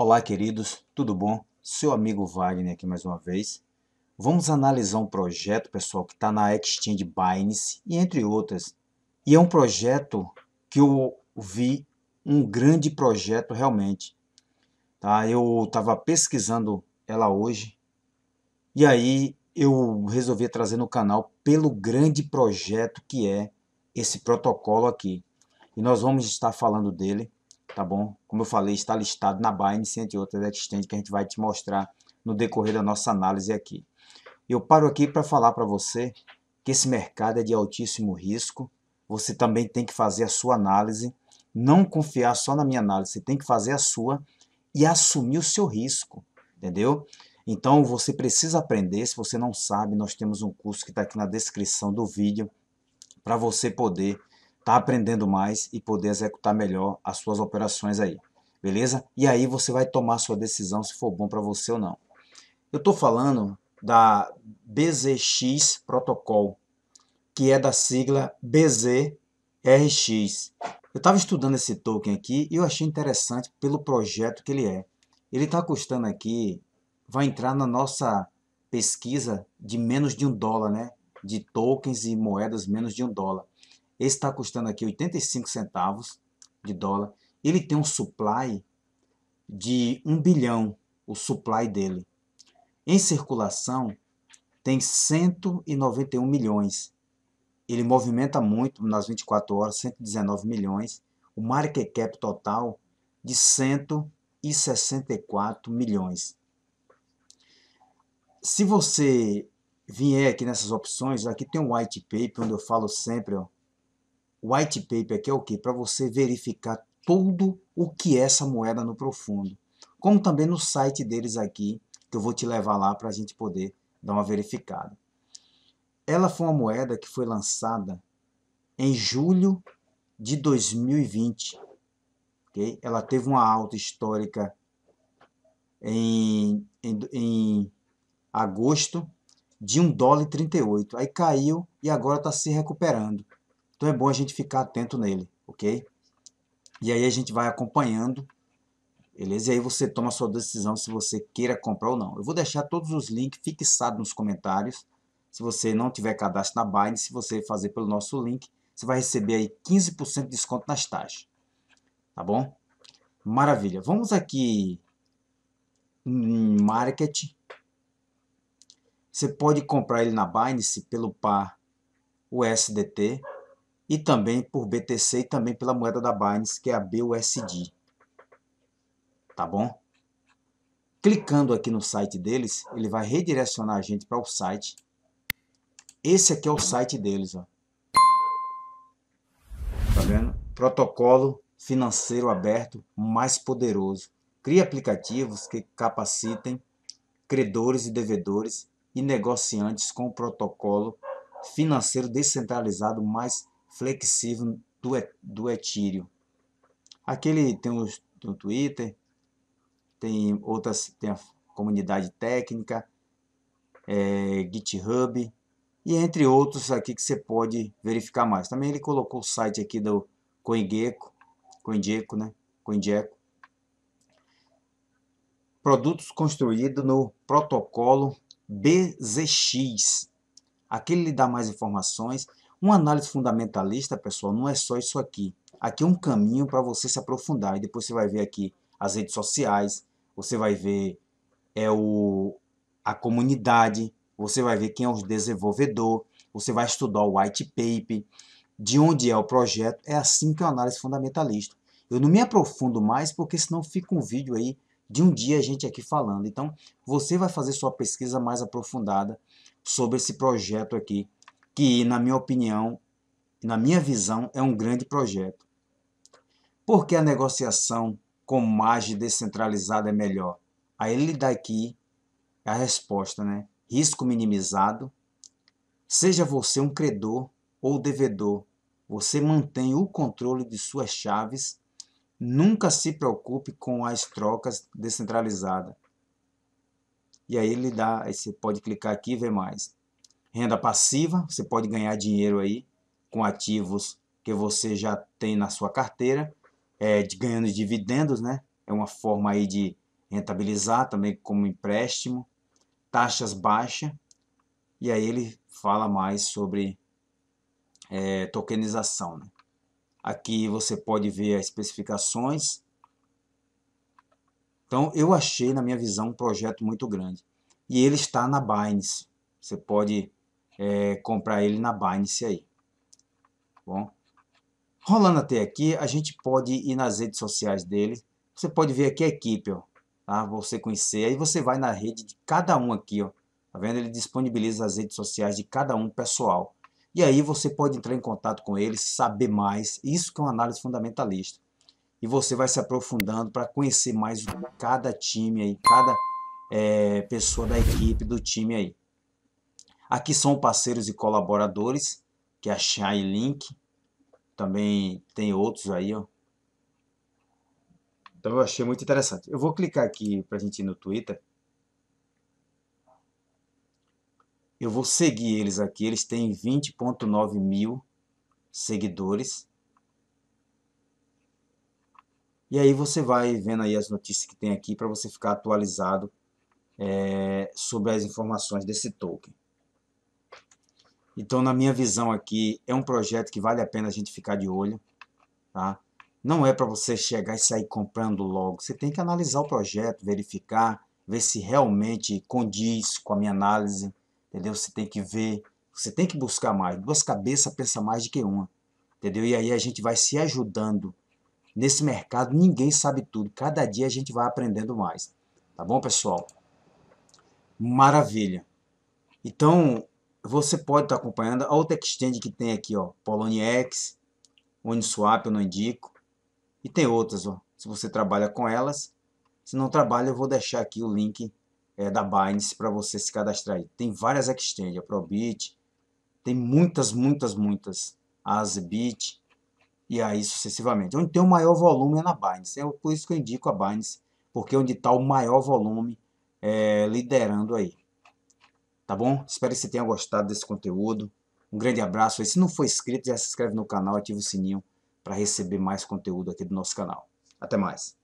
Olá, queridos, tudo bom? Seu amigo Wagner aqui mais uma vez. Vamos analisar um projeto, pessoal, que está na Exchange Binance e entre outras. E é um projeto que eu vi um grande projeto realmente. Tá? Eu estava pesquisando ela hoje e aí eu resolvi trazer no canal pelo grande projeto que é esse protocolo aqui. E nós vamos estar falando dele tá bom? Como eu falei, está listado na Binance, entre outras exchange que a gente vai te mostrar no decorrer da nossa análise aqui. Eu paro aqui para falar para você que esse mercado é de altíssimo risco, você também tem que fazer a sua análise, não confiar só na minha análise, você tem que fazer a sua e assumir o seu risco, entendeu? Então você precisa aprender, se você não sabe, nós temos um curso que está aqui na descrição do vídeo para você poder tá aprendendo mais e poder executar melhor as suas operações aí, beleza? E aí você vai tomar sua decisão se for bom para você ou não. Eu estou falando da BZX Protocol, que é da sigla BZRX. Eu estava estudando esse token aqui e eu achei interessante pelo projeto que ele é. Ele está custando aqui, vai entrar na nossa pesquisa de menos de um dólar, né? De tokens e moedas menos de um dólar. Esse está custando aqui 85 centavos de dólar. Ele tem um supply de 1 bilhão, o supply dele. Em circulação, tem 191 milhões. Ele movimenta muito, nas 24 horas, 119 milhões. O market cap total de 164 milhões. Se você vier aqui nessas opções, aqui tem um white paper, onde eu falo sempre, ó, White paper que é o que? Para você verificar tudo o que é essa moeda no profundo. Como também no site deles aqui, que eu vou te levar lá para a gente poder dar uma verificada. Ela foi uma moeda que foi lançada em julho de 2020. Okay? Ela teve uma alta histórica em, em, em agosto de 1,38 dólar e Aí caiu e agora está se recuperando. Então é bom a gente ficar atento nele, ok? E aí a gente vai acompanhando, beleza? E aí você toma a sua decisão se você queira comprar ou não. Eu vou deixar todos os links fixados nos comentários. Se você não tiver cadastro na Binance, se você fazer pelo nosso link, você vai receber aí 15% de desconto nas taxas. Tá bom? Maravilha. Vamos aqui em Market. Você pode comprar ele na Binance pelo par USDT e também por BTC e também pela moeda da Binance, que é a BUSD. Tá bom? Clicando aqui no site deles, ele vai redirecionar a gente para o site. Esse aqui é o site deles, ó. Tá vendo? Protocolo financeiro aberto mais poderoso. Crie aplicativos que capacitem credores e devedores e negociantes com o protocolo financeiro descentralizado mais flexível do, do etírio. Aqui ele tem os, no Twitter, tem outras, tem a comunidade técnica, é, GitHub, e entre outros aqui que você pode verificar mais. Também ele colocou o site aqui do CoinGecko, CoinGecko, né? CoinGecko. Produtos construídos no protocolo BZX. Aqui ele dá mais informações. Uma análise fundamentalista, pessoal, não é só isso aqui. Aqui é um caminho para você se aprofundar. E depois você vai ver aqui as redes sociais, você vai ver é o, a comunidade, você vai ver quem é o desenvolvedor, você vai estudar o white paper, de onde é o projeto. É assim que é a análise fundamentalista. Eu não me aprofundo mais porque senão fica um vídeo aí de um dia a gente aqui falando. Então, você vai fazer sua pesquisa mais aprofundada sobre esse projeto aqui que, na minha opinião, na minha visão, é um grande projeto. Por que a negociação com margem descentralizada é melhor? Aí ele dá aqui a resposta, né? Risco minimizado. Seja você um credor ou devedor, você mantém o controle de suas chaves. Nunca se preocupe com as trocas descentralizadas. E aí ele dá, aí você pode clicar aqui e ver mais. Renda passiva, você pode ganhar dinheiro aí com ativos que você já tem na sua carteira, é, de, ganhando dividendos, né? É uma forma aí de rentabilizar também como empréstimo, taxas baixas, e aí ele fala mais sobre é, tokenização. Né? Aqui você pode ver as especificações. Então eu achei, na minha visão, um projeto muito grande. E ele está na Binance. Você pode é, comprar ele na Binance aí. Bom, rolando até aqui, a gente pode ir nas redes sociais dele. Você pode ver aqui a equipe, ó, tá? Você conhecer. Aí você vai na rede de cada um aqui, ó. Tá vendo? Ele disponibiliza as redes sociais de cada um pessoal. E aí você pode entrar em contato com ele, saber mais. Isso que é uma análise fundamentalista. E você vai se aprofundando para conhecer mais cada time aí, cada é, pessoa da equipe, do time aí. Aqui são parceiros e colaboradores, que é a Shine Link. Também tem outros aí, ó. Então eu achei muito interessante. Eu vou clicar aqui para a gente ir no Twitter. Eu vou seguir eles aqui. Eles têm 20.9 mil seguidores. E aí você vai vendo aí as notícias que tem aqui para você ficar atualizado é, sobre as informações desse token. Então, na minha visão aqui, é um projeto que vale a pena a gente ficar de olho. Tá? Não é para você chegar e sair comprando logo. Você tem que analisar o projeto, verificar, ver se realmente condiz com a minha análise. Entendeu? Você tem que ver, você tem que buscar mais. Duas cabeças pensa mais do que uma. Entendeu? E aí a gente vai se ajudando. Nesse mercado, ninguém sabe tudo. Cada dia a gente vai aprendendo mais. Tá bom, pessoal? Maravilha. Então, você pode estar tá acompanhando a outra exchange que tem aqui, ó, Poloniex, Uniswap, eu não indico, e tem outras, ó, se você trabalha com elas, se não trabalha, eu vou deixar aqui o link é, da Binance para você se cadastrar aí. Tem várias exchanges, a Probit, tem muitas, muitas, muitas, a Azbit, e aí sucessivamente. Onde tem o maior volume é na Binance, é por isso que eu indico a Binance, porque é onde está o maior volume é, liderando aí. Tá bom? Espero que você tenha gostado desse conteúdo. Um grande abraço. E se não for inscrito, já se inscreve no canal, ativa o sininho para receber mais conteúdo aqui do nosso canal. Até mais.